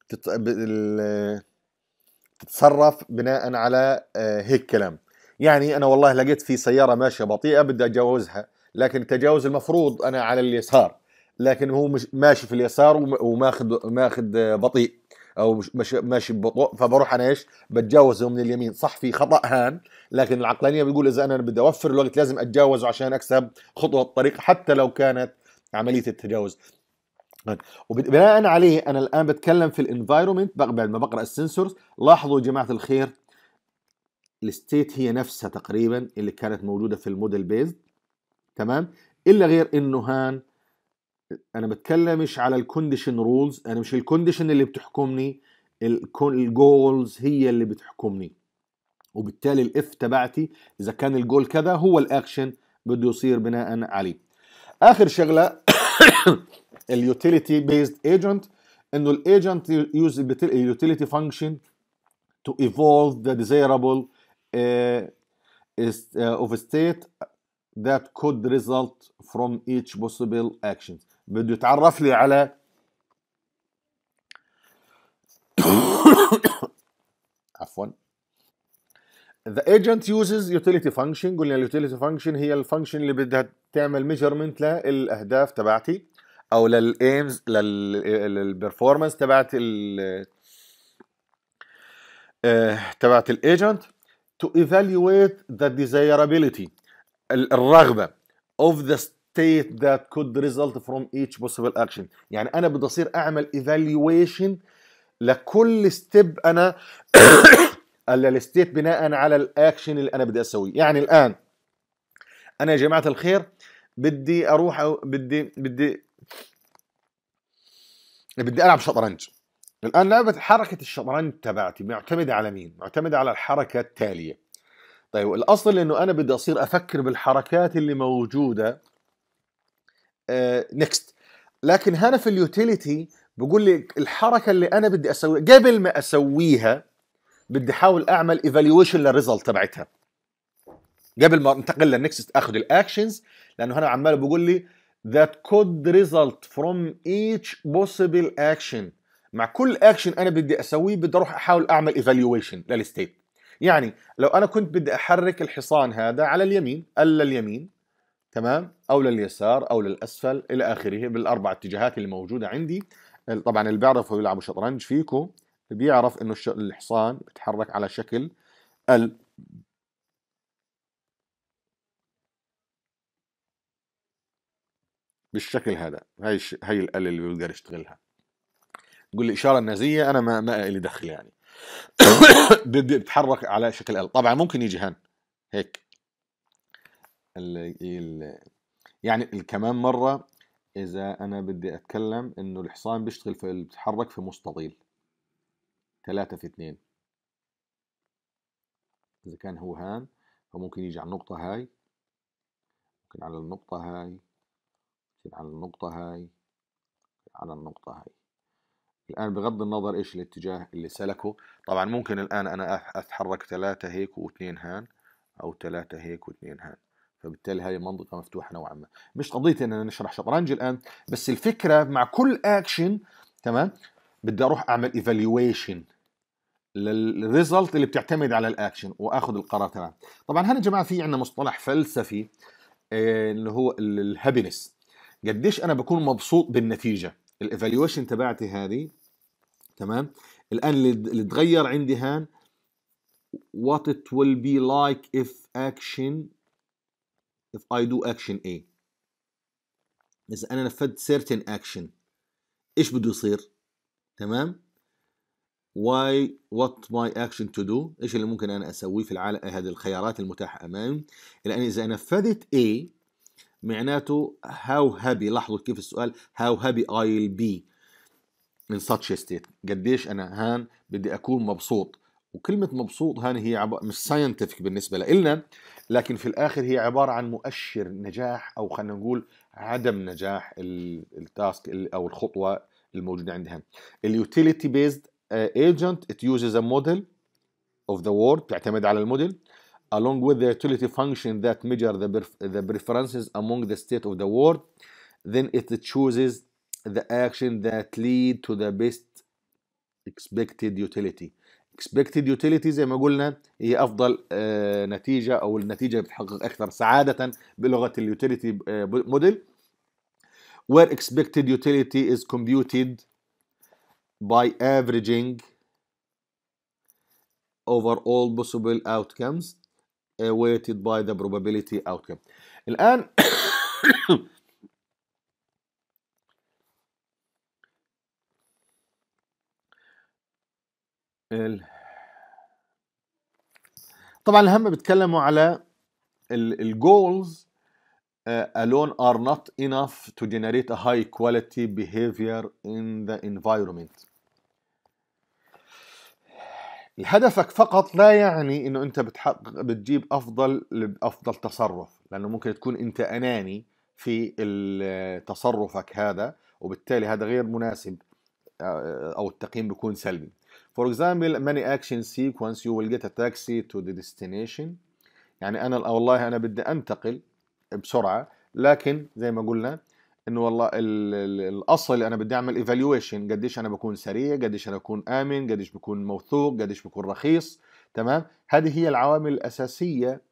تت... ال... تتصرف بناء على آه، هيك كلام يعني انا والله لقيت في سياره ماشيه بطيئه بدي اتجاوزها لكن التجاوز المفروض انا على اليسار لكن هو مش ماشي في اليسار وماخذ ماخذ آه، بطيء او مش ماشي ببطء فبروح انا ايش بتجاوزه من اليمين صح في خطا هان لكن العقلانيه بتقول اذا انا بدي اوفر الوقت لازم اتجاوزه عشان اكسب خطوه الطريق حتى لو كانت عمليه التجاوز وبناء عليه انا الان بتكلم في الانفايرومنت بعد ما بقرا السنسورز لاحظوا يا جماعه الخير الستيت هي نفسها تقريبا اللي كانت موجوده في الموديل بيز تمام الا غير انه هان انا بتكلمش على الكونديشن رولز انا مش الكونديشن اللي بتحكمني الجولز هي اللي بتحكمني وبالتالي الاف تبعتي اذا كان الجول كذا هو الاكشن بده يصير بناء عليه اخر شغله اليوتيليتي بيزد ايجنت انه الايجنت يوز اليوتيليتي فانكشن تو ايفولف ذا ديزايرابل اوف ستيت ذات كود ريزلت فروم ايتش بوسيبل اكشنز بده يتعرف لي على عفوا The agent uses utility function قلنا utility function هي الفانكشن اللي بدها تعمل measurement للاهداف تبعتي او للايمز للبرفورمانس تبعت ال آه، تبعت الايجنت to evaluate the desirability الرغبه of the state that could result from each possible action يعني انا بدي اصير اعمل evaluation لكل ستيب انا الستيت بناء على الاكشن اللي انا بدي اسويه يعني الان انا يا جماعه الخير بدي اروح أو بدي بدي بدي العب شطرنج الان لعبه حركه الشطرنج تبعتي معتمده على مين معتمده على الحركه التاليه طيب الاصل انه انا بدي اصير افكر بالحركات اللي موجوده نكست آه، لكن هنا في اليوتيليتي بقول لي الحركه اللي انا بدي اسويها قبل ما اسويها بدي احاول اعمل ايفالويشن للريزلت تبعتها قبل ما انتقل للنكست اخذ الاكشنز لانه هنا عمال بقول لي that could result from each possible action مع كل اكشن انا بدي اسويه بدي اروح احاول اعمل ايفالويشن للستيت يعني لو انا كنت بدي احرك الحصان هذا على اليمين الا اليمين تمام او لليسار او للاسفل الى اخره بالاربع اتجاهات اللي موجوده عندي طبعا اللي بيعرفوا يلعبوا شطرنج فيكم بيعرف انه الحصان بيتحرك على شكل ال بالشكل هذا هاي ش... هاي ال اللي بيقدر يشتغلها يقول لي اشاره نازيه انا ما ما لي دخل يعني بدي بتحرك على شكل ال طبعا ممكن يجي هان هيك ال يعني كمان مرة إذا أنا بدي أتكلم إنه الحصان بيشتغل في بيتحرك في مستطيل ثلاثة في اثنين إذا كان هو هان فممكن يجي على النقطة هاي ممكن على النقطة هاي ممكن على النقطة هاي على النقطة هاي الآن بغض النظر إيش الاتجاه اللي سلكه طبعا ممكن الآن أنا أتحرك ثلاثة هيك واثنين هان أو ثلاثة هيك واثنين هان فبالتالي هذه منطقة مفتوحة نوعا ما مش قضيتي أننا نشرح شطرنج الآن بس الفكرة مع كل أكشن تمام بدي أروح أعمل ايفالويشن للريزلت اللي بتعتمد على الأكشن وأخذ القرار تمام طبعا هنا يا جماعة في عندنا مصطلح فلسفي آه، اللي هو الهابينس قديش أنا بكون مبسوط بالنتيجة الايفالويشن تبعتي هذه تمام الآن اللي تغير عندي هان what it will be like if action if I do action A إذا أنا نفذت certain action إيش بده يصير تمام why what my action to do إيش اللي ممكن أنا أسويه في العالم هذه الخيارات المتاحة أمامي لأن إذا نفذت A معناته how happy لاحظوا كيف السؤال how happy I'll be in such a state قديش أنا هان بدي أكون مبسوط وكلمة مبسوط هان هي عب... مش ساينتفك بالنسبة لإلنا لكن في الاخر هي عباره عن مؤشر نجاح او خلينا نقول عدم نجاح التاسك او الخطوه الموجوده عندها اليوتيليتي بيزد ايجنت ات يوزز ا موديل اوف ذا وورد تعتمد على الموديل along with the utility function that measure the, the preferences among the state of the world then it chooses the action that lead to the best expected utility اكسبكتد يوتيليتي زي ما قلنا هي افضل نتيجه او النتيجه بتحقق اكثر سعاده بلغه اليوتيليتي موديل where expected utility is computed by averaging over all possible outcomes weighted by the probability outcome الان ال... طبعا هم بيتكلموا على الجولز آه، alone are not enough to generate a high quality behavior in the environment الهدفك فقط لا يعني انه انت بتحقق بتجيب افضل افضل تصرف لانه ممكن تكون انت اناني في تصرفك هذا وبالتالي هذا غير مناسب آه، او التقييم بيكون سلبي For example, many action sequence you will get a taxi to the destination. يعني أنا والله أنا بدي أنتقل بسرعة لكن زي ما قلنا انه والله الاصل انا بدي اعمل ايفالويشن قديش انا بكون سريع قديش انا بكون امن قديش بكون موثوق قديش بكون رخيص تمام هذه هي العوامل الاساسيه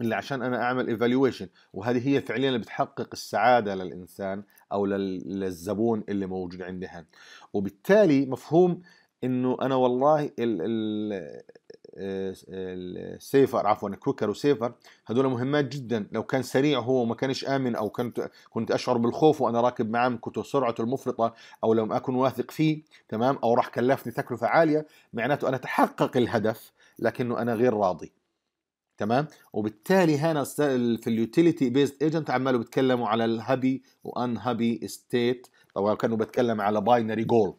اللي عشان انا اعمل ايفالويشن وهذه هي فعليا اللي بتحقق السعاده للانسان او للزبون اللي موجود عندي هان وبالتالي مفهوم انه انا والله ال ال آه، السيفر عفوا كوكر وسيفر هذول مهمات جدا لو كان سريع هو وما كانش امن او كنت كنت اشعر بالخوف وانا راكب معاه من كتر سرعته المفرطه او لم اكن واثق فيه تمام او راح كلفني تكلفه عاليه معناته انا تحقق الهدف لكنه انا غير راضي تمام وبالتالي هنا في اليوتيليتي بيست ايجنت عماله بيتكلموا على الهابي وان هابي ستيت او كانوا بتكلم على باينري جول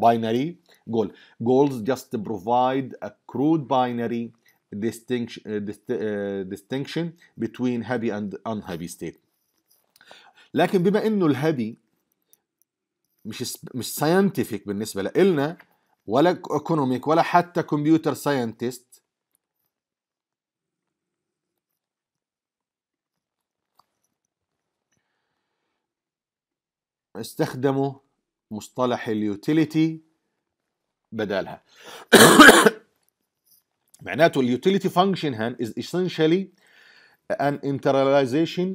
binary goal goals just provide a crude binary distinction uh, distinction between heavy and unheavy state لكن بما انه الهيفي مش مش ساينتفك بالنسبه لنا ولا ايكونوميك ولا حتى كمبيوتر ساينتست استخدموا مصطلح اليوتيليتي بدالها معناته اليوتيليتي فانكشن هان اسينشالي ان an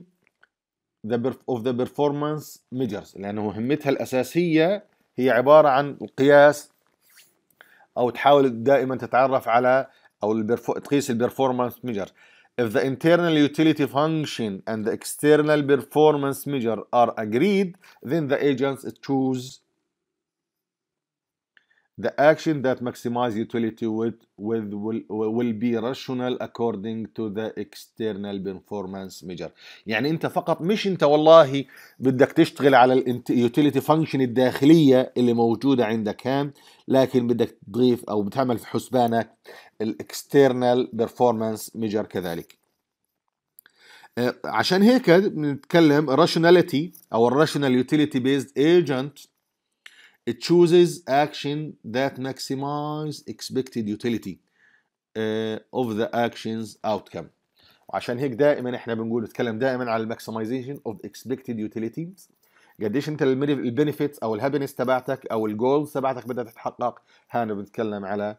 ذا اوف ذا بيرفورمانس ميجرز لأنه مهمتها الأساسية هي عبارة عن القياس أو تحاول دائما تتعرف على أو تقيس البيرفورمانس ميجرز If the internal utility function and the external performance measure are agreed, then the agents choose the action that maximizes utility with, with will, will be rational according to the external performance measure يعني انت فقط مش انت والله بدك تشتغل على utility function الداخلية اللي موجودة عندك هام لكن بدك تضيف او بتعمل في حسبانك الاكسترنال بيرفورمانس ميجر كذلك آه، عشان هيك بنتكلم rationality او الراشونال utility based agent it chooses action that maximize expected utility آه، of the action's outcome وعشان هيك دائما احنا بنقول نتكلم دائما على الماكسمايزيشن اوف expected utilities قديش انت البنفيتس او الهابينس تبعتك او الجولز تبعتك بدها تتحقق هنا بنتكلم على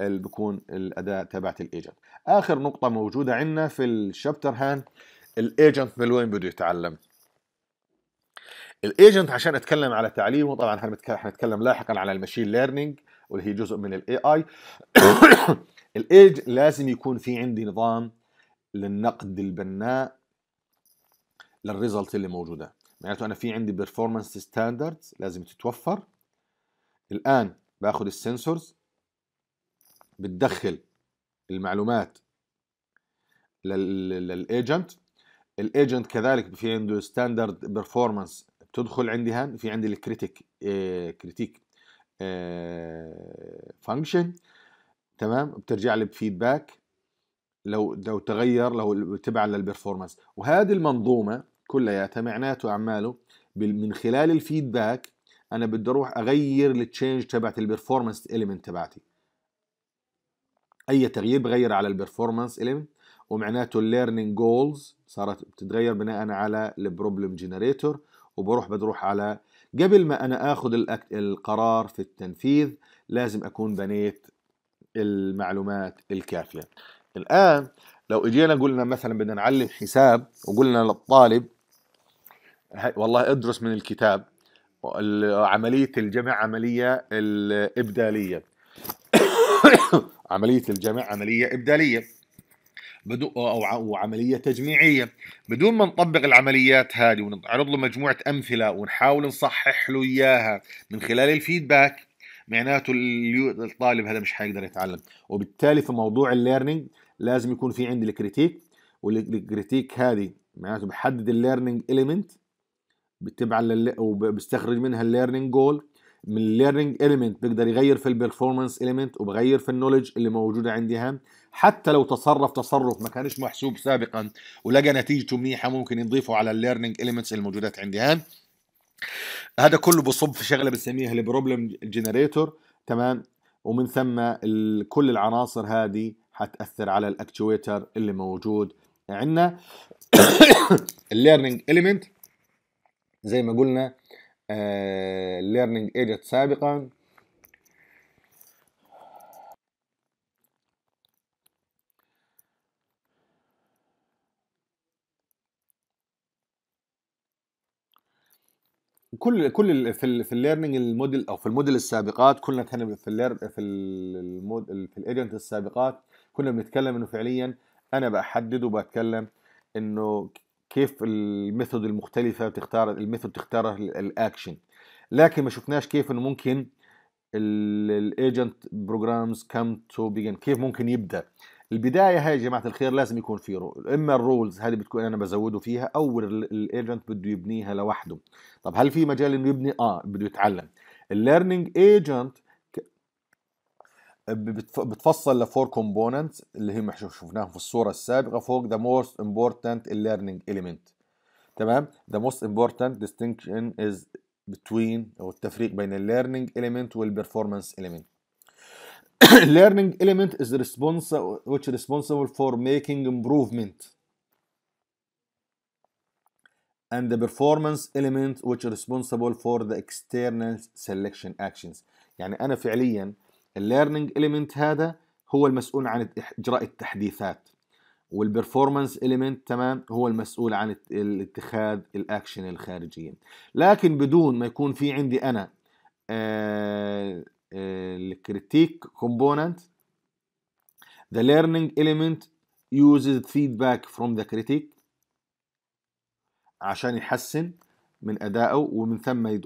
اللي بكون الاداء تبعت الايجنت اخر نقطه موجوده عندنا في الشابتر هان الايجنت من وين بده يتعلم الايجنت عشان اتكلم على تعليمه طبعا حنتكلم لاحقا على المشين ليرنينج واللي هي جزء من الاي اي الايج لازم يكون في عندي نظام للنقد البناء للريزلت اللي موجوده معناته انا في عندي بيرفورمانس ستاندردز لازم تتوفر الان باخذ السنسورز بتدخل المعلومات للايجنت الايجنت كذلك في عنده ستاندرد بيرفورمانس بتدخل هان في عندي الكريتيك كريتيك فانكشن تمام بترجع لي بفيدباك لو لو تغير لو تبع للبرفورمانس وهذه المنظومه كلياتها معناته اعماله من خلال الفيدباك انا بدي اروح اغير التشينج تبعت البرفورمانس اليمنت تبعتي اي تغيير بغير على البرفورمانس اليمنت ومعناته الليرنينج جولز صارت بتتغير بناء على البروبلم جنريتور وبروح بروح على قبل ما انا اخذ القرار في التنفيذ لازم اكون بنيت المعلومات الكافيه الان لو اجينا قلنا مثلا بدنا نعلم حساب وقلنا للطالب والله ادرس من الكتاب عمليه الجمع عمليه الابداليه عملية الجمع عملية إبدالية بدو أو عملية تجميعية بدون ما نطبق العمليات هذه ونعرض له مجموعة أمثلة ونحاول نصحح له إياها من خلال الفيدباك معناته الطالب هذا مش حيقدر يتعلم وبالتالي في موضوع الليرنينج لازم يكون في عندي الكريتيك والكريتيك هذه معناته بحدد الليرنينج إليمنت بتبع وبستخرج منها الليرنينج جول من الليرنينج اليمنت بقدر يغير في البرفورمانس اليمنت وبغير في النولج اللي موجوده عندي هم حتى لو تصرف تصرف ما كانش محسوب سابقا ولقى نتيجته منيحه ممكن يضيفه على الليرنينج اليمنتس الموجودات عندي هم هذا كله بصب في شغله بنسميها البروبلم جنريتور تمام ومن ثم كل العناصر هذه حتاثر على الاكتويتر اللي موجود عندنا الليرنينج اليمنت زي ما قلنا ليرنينج آه، ايجنت سابقا كل كل في الـ في الليرنينج الموديل او في الموديل السابقات كلنا كنا في الـ في الـ في الايجنت السابقات كنا بنتكلم انه فعليا انا بحدد وبتكلم انه كيف الميثود المختلفه بتختار الميثود تختار الاكشن لكن ما شفناش كيف انه ممكن الايجنت بروجرامز كم تو بيجن كيف ممكن يبدا البدايه هاي يا جماعه الخير لازم يكون في رول اما الرولز هذه بتكون انا بزوده فيها او الايجنت بده يبنيها لوحده طب هل في مجال انه يبني اه بده يتعلم الليرنينج ايجنت بتفصل لفور كومبوننتس اللي هم شفناهم في الصوره السابقه فوق ذا موست امبورتنت learning element تمام ذا موست امبورتنت distinction از بتوين او التفريق بين الليرنينج element والبرفورمانس element learning element is responsible which responsible for making improvement and the performance element which responsible for the external selection actions يعني انا فعليا الليرنينج إليمنت هذا هو المسؤول عن إجراء التحديثات والبرفورمانس إليمنت تمام هو المسؤول عن اتخاذ الأكشن الخارجية لكن بدون ما يكون في عندي أنا آه، آه، الكريتيك كومبوننت The learning element uses feedback from the كريتيك عشان يحسن من ادائه ومن ثم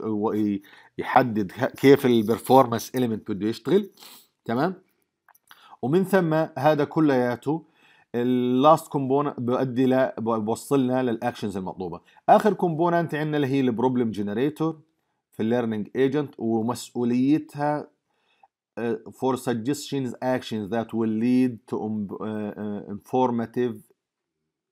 يحدد كيف البرفورمانس اليمنت بده يشتغل تمام ومن ثم هذا كلياته اللاست كومبوننت بيؤدي ل بوصلنا للاكشنز المطلوبه اخر كومبوننت عندنا اللي هي البروبلم جنريتور في الليرنينج ايجنت ومسؤوليتها آه، for suggestions actions that will lead to آه، آه، informative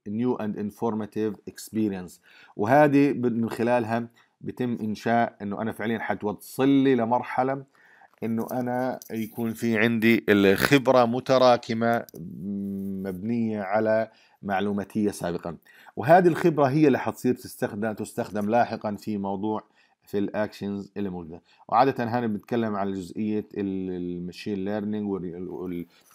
نيو اند انفورماتيف اكسبيرينس وهذه من خلالها بتم انشاء انه انا فعليا حتوصل لي لمرحله انه انا يكون في عندي الخبره متراكمه مبنيه على معلوماتيه سابقا وهذه الخبره هي اللي حتصير تستخدم تستخدم لاحقا في موضوع في الاكشنز اللي موجوده وعاده هنا بنتكلم على جزئيه المشين ليرنينج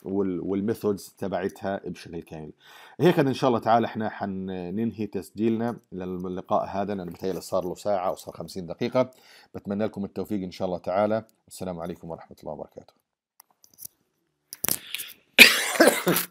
والميثودز تبعتها بشكل كامل هيك ان شاء الله تعالى احنا حننهي تسجيلنا للقاء هذا لان بتهيألي صار له ساعه او صار 50 دقيقه بتمنى لكم التوفيق ان شاء الله تعالى والسلام عليكم ورحمه الله وبركاته